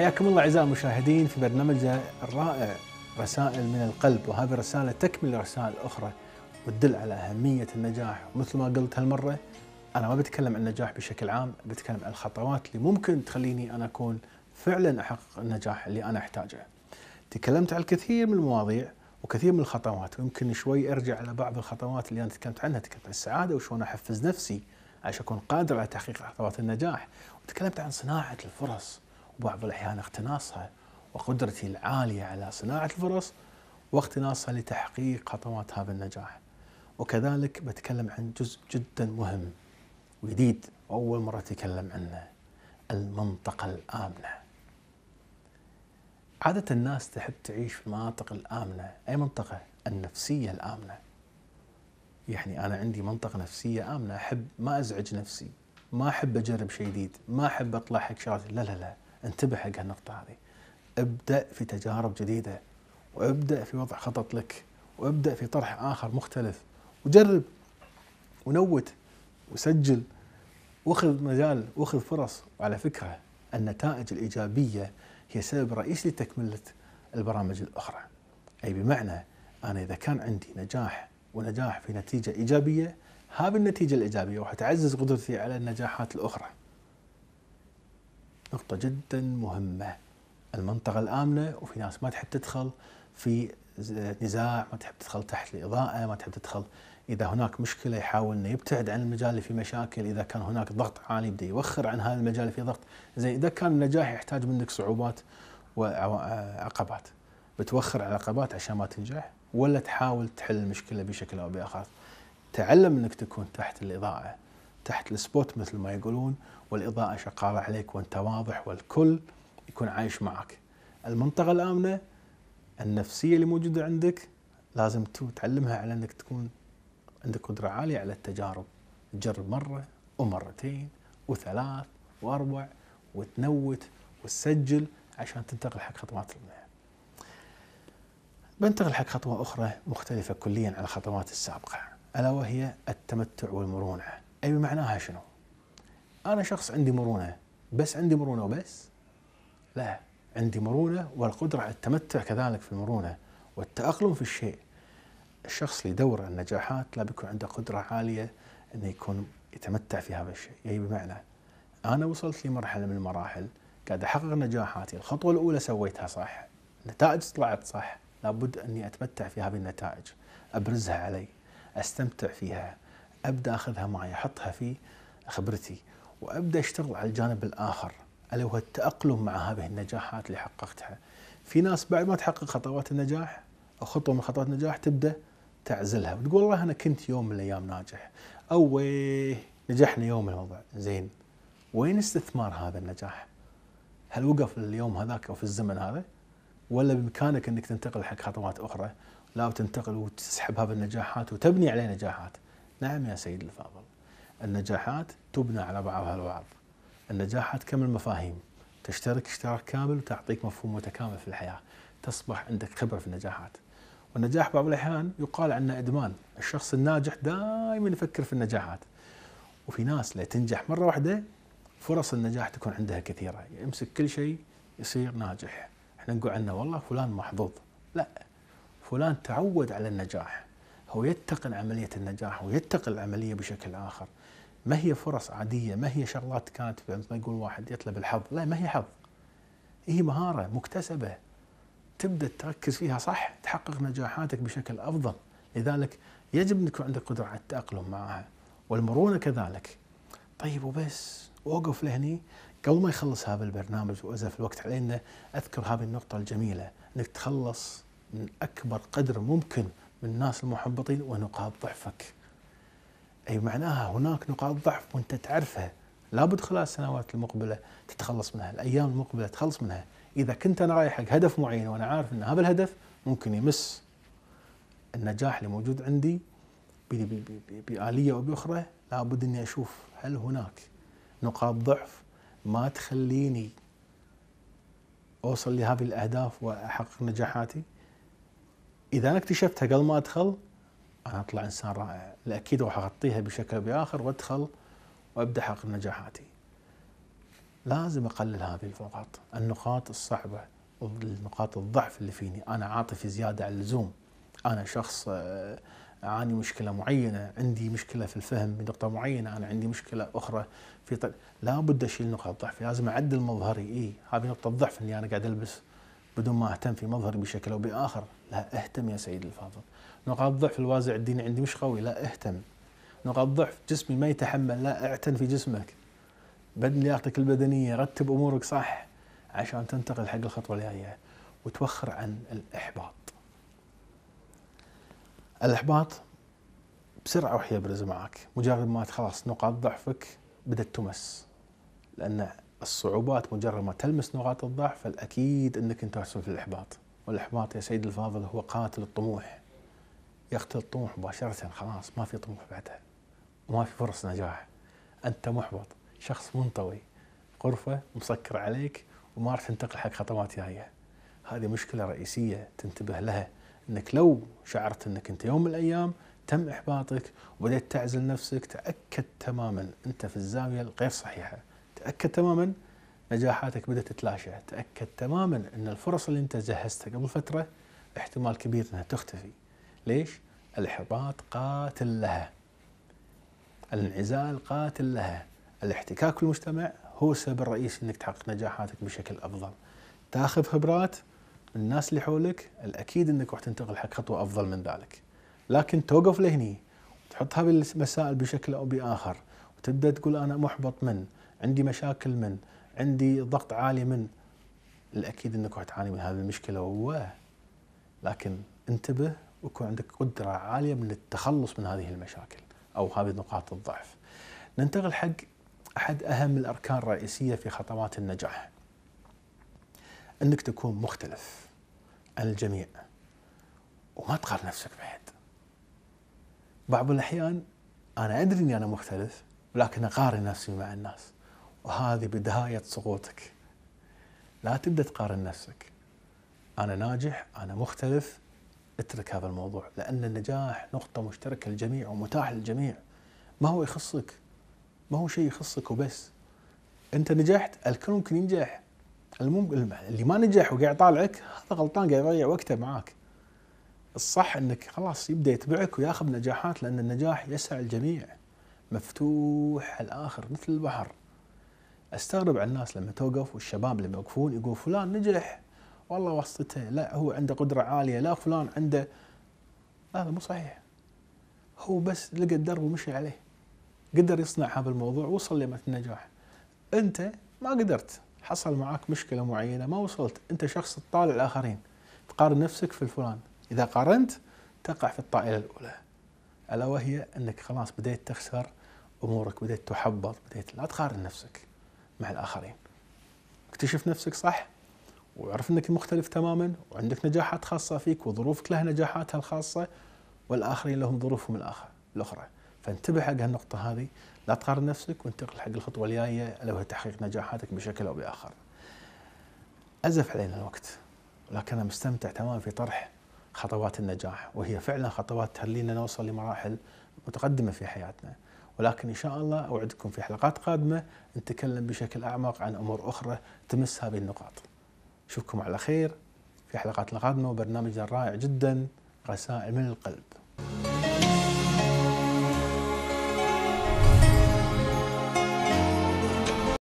حياكم الله اعزائي المشاهدين في برنامج الرائع رسائل من القلب وهذه الرساله تكمل رسائل اخرى وتدل على اهميه النجاح ومثل ما قلت هالمره انا ما بتكلم عن النجاح بشكل عام بتكلم عن الخطوات اللي ممكن تخليني انا اكون فعلا احقق النجاح اللي انا احتاجه. تكلمت عن الكثير من المواضيع وكثير من الخطوات ويمكن شوي ارجع على بعض الخطوات اللي انا تكلمت عنها، تكلمت عن السعاده وشلون احفز نفسي عشان اكون قادر على تحقيق خطوات النجاح، وتكلمت عن صناعه الفرص بعض الأحيان اقتناصها وقدرتي العالية على صناعة الفرص واقتناصها لتحقيق خطوات هذا النجاح وكذلك بتكلم عن جزء جدا مهم وجديد أول مرة أتكلم عنه المنطقة الآمنة عادة الناس تحب تعيش في المناطق الآمنة أي منطقة؟ النفسية الآمنة يعني أنا عندي منطقة نفسية آمنة أحب ما أزعج نفسي ما أحب أجرب شيء جديد ما أحب أطلع حق لا لا لا انتبه حق هالنقطة هذه ابدأ في تجارب جديدة وابدأ في وضع خطط لك وابدأ في طرح آخر مختلف وجرب ونوت وسجل واخذ مجال واخذ فرص وعلى فكرة النتائج الإيجابية هي سبب رئيسي لتكملة البرامج الأخرى أي بمعنى أنا إذا كان عندي نجاح ونجاح في نتيجة إيجابية هذه النتيجة الإيجابية راح تعزز قدرتي على النجاحات الأخرى نقطة جدا مهمة المنطقة الآمنة وفي ناس ما تحب تدخل في نزاع ما تحب تدخل تحت الإضاءة ما تحب تدخل إذا هناك مشكلة يحاول أنه يبتعد عن المجال اللي فيه مشاكل إذا كان هناك ضغط عالي يبدأ يوخر عن هذا المجال اللي فيه ضغط زين إذا كان النجاح يحتاج منك صعوبات وعقبات بتوخر على عقبات عشان ما تنجح ولا تحاول تحل المشكلة بشكل أو بآخر تعلم أنك تكون تحت الإضاءة تحت السبوت مثل ما يقولون والإضاءة شغالة عليك وأنت واضح والكل يكون عايش معك المنطقة الآمنة النفسية اللي موجودة عندك لازم تعلمها على أنك تكون عندك قدرة عالية على التجارب تجرب مرة ومرتين وثلاث وأربع وتنوت وتسجل عشان تنتقل حق خطوات المنع بنتقل حق خطوة أخرى مختلفة كليا عن الخطوات السابقة ألا وهي التمتع والمرونة أي معناها شنو؟ أنا شخص عندي مرونة بس عندي مرونة وبس؟ لا عندي مرونة والقدرة على التمتع كذلك في المرونة والتأقلم في الشيء الشخص اللي يدور النجاحات لا بيكون عنده قدرة عالية أنه يكون يتمتع في هذا الشيء يعني بمعنى أنا وصلت لمرحلة من المراحل قاعد أحقق نجاحاتي الخطوة الأولى سويتها صح النتائج طلعت صح لابد أني أتمتع في هذه النتائج أبرزها علي أستمتع فيها ابدا اخذها معي احطها في خبرتي وابدا اشتغل على الجانب الاخر الا هو التاقلم مع هذه النجاحات اللي حققتها. في ناس بعد ما تحقق خطوات النجاح او خطوه من خطوات النجاح تبدا تعزلها وتقول والله انا كنت يوم من الايام ناجح او ويه نجحنا يوم من الوضع زين وين استثمار هذا النجاح؟ هل وقف اليوم هذاك او في الزمن هذا؟ ولا بامكانك انك تنتقل حق خطوات اخرى لا وتنتقل وتسحب هذه النجاحات وتبني عليه نجاحات. نعم يا سيد الفاضل النجاحات تبنى على بعضها البعض النجاحات كم المفاهيم تشترك اشتراك كامل وتعطيك مفهوم متكامل في الحياة تصبح عندك خبرة في النجاحات والنجاح بعض الأحيان يقال عنه إدمان الشخص الناجح دائما يفكر في النجاحات وفي ناس لا تنجح مرة واحدة فرص النجاح تكون عندها كثيرة يمسك كل شيء يصير ناجح احنا نقول عنه والله فلان محظوظ لا فلان تعود على النجاح هو يتقن عملية النجاح ويتقن العملية بشكل آخر ما هي فرص عادية ما هي شغلات كانت مثل ما يقول واحد يطلب الحظ لا ما هي حظ هي مهارة مكتسبة تبدأ تركز فيها صح تحقق نجاحاتك بشكل أفضل لذلك يجب أن يكون عندك قدرة على التأقلم معها والمرونة كذلك طيب وبس وقف لهني قبل ما يخلص هذا البرنامج وأزف الوقت علينا أذكر هذه النقطة الجميلة أنك تخلص من أكبر قدر ممكن من الناس المحبطين ونقاط ضعفك أي معناها هناك نقاط ضعف وأنت تعرفها لابد خلال السنوات المقبلة تتخلص منها الأيام المقبلة تتخلص منها إذا كنت أنا رايح حق هدف معين وأنا عارف أن هذا الهدف ممكن يمس النجاح اللي موجود عندي بآلية أو بأخرى لابد أني أشوف هل هناك نقاط ضعف ما تخليني أوصل لهذه الأهداف وأحقق نجاحاتي اذا انا اكتشفتها قبل ما ادخل انا اطلع انسان رائع لاكيد راح اغطيها بشكل او باخر وادخل وابدا احقق نجاحاتي. لازم اقلل هذه النقاط، النقاط الصعبه نقاط الضعف اللي فيني، انا عاطفي زياده عن اللزوم. انا شخص آه، اعاني مشكله معينه، عندي مشكله في الفهم بنقطه معينه، انا عندي مشكله اخرى في طل... لابد اشيل نقاط ضعفي، لازم اعدل مظهري، اي هذه نقطه ضعف اني انا قاعد البس بدون ما اهتم في مظهري بشكل او باخر لا اهتم يا سيدي الفاضل نقاط ضعف الوازع الديني عندي مش قوي لا اهتم نقاط ضعف جسمي ما يتحمل لا اعتن في جسمك بدل لياقتك البدنيه رتب امورك صح عشان تنتقل حق الخطوه الجايه وتوخر عن الاحباط الاحباط بسرعه راح يبرز معك مجرد ما خلاص نقاط ضعفك بدات تمس لان الصعوبات مجرد ما تلمس نقاط الضعف فالاكيد انك انت في الاحباط والاحباط يا سيدي الفاضل هو قاتل الطموح يقتل الطموح مباشره خلاص ما في طموح بعدها وما في فرص نجاح انت محبط شخص منطوي غرفه مسكر عليك وما راح تنتقل حق خطوات جايه هذه مشكله رئيسيه تنتبه لها انك لو شعرت انك انت يوم من الايام تم احباطك وبدأت تعزل نفسك تأكد تماما انت في الزاويه الغير صحيحه تاكد تماما نجاحاتك بدات تتلاشى، تاكد تماما ان الفرص اللي انت جهزتها قبل فتره احتمال كبير انها تختفي. ليش؟ الاحباط قاتل لها. الانعزال قاتل لها. الاحتكاك في المجتمع هو السبب الرئيسي انك تحقق نجاحاتك بشكل افضل. تاخذ خبرات من الناس اللي حولك الاكيد انك راح تنتقل حق خطوه افضل من ذلك. لكن توقف لهني تحطها بالمسائل بشكل او باخر تبدا تقول انا محبط من عندي مشاكل من عندي ضغط عالي من الاكيد انك راح تعاني من هذه المشكله و لكن انتبه ويكون عندك قدره عاليه من التخلص من هذه المشاكل او هذه نقاط الضعف. ننتقل حق احد اهم الاركان الرئيسيه في خطوات النجاح. انك تكون مختلف عن الجميع وما تقارن نفسك بعد بعض الاحيان انا ادري اني انا مختلف ولكن أقارن نفسي مع الناس وهذه بداية سقوطك لا تبدأ تقارن نفسك أنا ناجح أنا مختلف اترك هذا الموضوع لأن النجاح نقطة مشتركة للجميع ومتاح للجميع ما هو يخصك ما هو شيء يخصك وبس أنت نجحت الكل ممكن ينجح اللي ما نجح وقاعد يطالعك هذا غلطان قاعد يضيع وقته معاك الصح انك خلاص يبدا يتبعك وياخذ نجاحات لان النجاح يسع الجميع مفتوح الآخر مثل البحر استغرب على الناس لما توقف والشباب لما يوقفون يقول فلان نجح والله واسطته لا هو عنده قدرة عالية لا فلان عنده لا هذا مو صحيح هو بس لقى الدرب ومشي عليه قدر يصنع هذا الموضوع وصل لمثل النجاح انت ما قدرت حصل معك مشكلة معينة ما وصلت انت شخص تطالع الآخرين تقارن نفسك في الفلان إذا قارنت تقع في الطائلة الأولى ألا وهي أنك خلاص بديت تخسر امورك بدات تحبط بدات لا تقارن نفسك مع الاخرين اكتشف نفسك صح واعرف انك مختلف تماما وعندك نجاحات خاصه فيك وظروفك لها نجاحاتها الخاصه والاخرين لهم ظروفهم الاخر الاخرى فانتبه حق هالنقطه هذه لا تقارن نفسك وانتقل حق الخطوه الجايه لو هي تحقيق نجاحاتك بشكل او باخر ازف علينا الوقت لكن انا مستمتع تماما في طرح خطوات النجاح وهي فعلا خطوات تخلينا نوصل لمراحل متقدمه في حياتنا ولكن إن شاء الله أوعدكم في حلقات قادمة نتكلم بشكل أعمق عن أمور أخرى تمس هذه النقاط أشوفكم على خير في حلقاتنا القادمة وبرنامجنا الرائع جدا رسائل من القلب